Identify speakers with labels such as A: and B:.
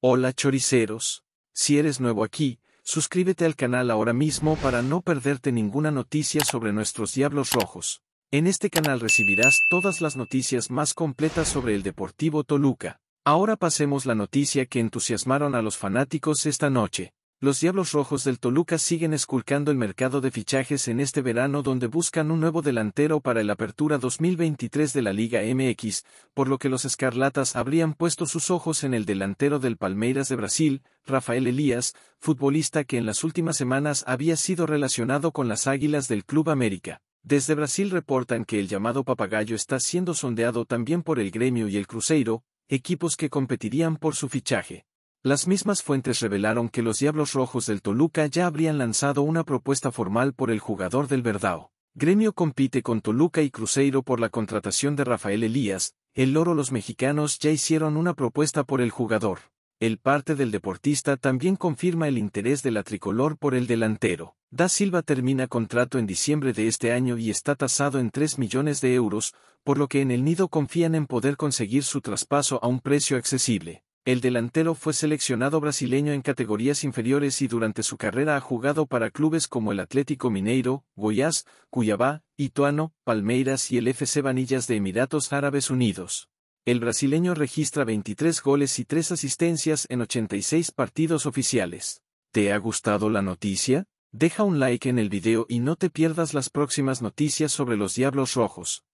A: Hola choriceros, si eres nuevo aquí, suscríbete al canal ahora mismo para no perderte ninguna noticia sobre nuestros Diablos Rojos. En este canal recibirás todas las noticias más completas sobre el Deportivo Toluca. Ahora pasemos la noticia que entusiasmaron a los fanáticos esta noche. Los Diablos Rojos del Toluca siguen esculcando el mercado de fichajes en este verano donde buscan un nuevo delantero para el Apertura 2023 de la Liga MX, por lo que los Escarlatas habrían puesto sus ojos en el delantero del Palmeiras de Brasil, Rafael Elías, futbolista que en las últimas semanas había sido relacionado con las Águilas del Club América. Desde Brasil reportan que el llamado papagayo está siendo sondeado también por el Gremio y el Cruzeiro, equipos que competirían por su fichaje. Las mismas fuentes revelaron que los Diablos Rojos del Toluca ya habrían lanzado una propuesta formal por el jugador del Verdao. Gremio compite con Toluca y Cruzeiro por la contratación de Rafael Elías, el loro los mexicanos ya hicieron una propuesta por el jugador. El parte del deportista también confirma el interés de la tricolor por el delantero. Da Silva termina contrato en diciembre de este año y está tasado en 3 millones de euros, por lo que en el nido confían en poder conseguir su traspaso a un precio accesible. El delantero fue seleccionado brasileño en categorías inferiores y durante su carrera ha jugado para clubes como el Atlético Mineiro, Goiás, Cuyabá, Ituano, Palmeiras y el FC Vanillas de Emiratos Árabes Unidos. El brasileño registra 23 goles y 3 asistencias en 86 partidos oficiales. ¿Te ha gustado la noticia? Deja un like en el video y no te pierdas las próximas noticias sobre los Diablos Rojos.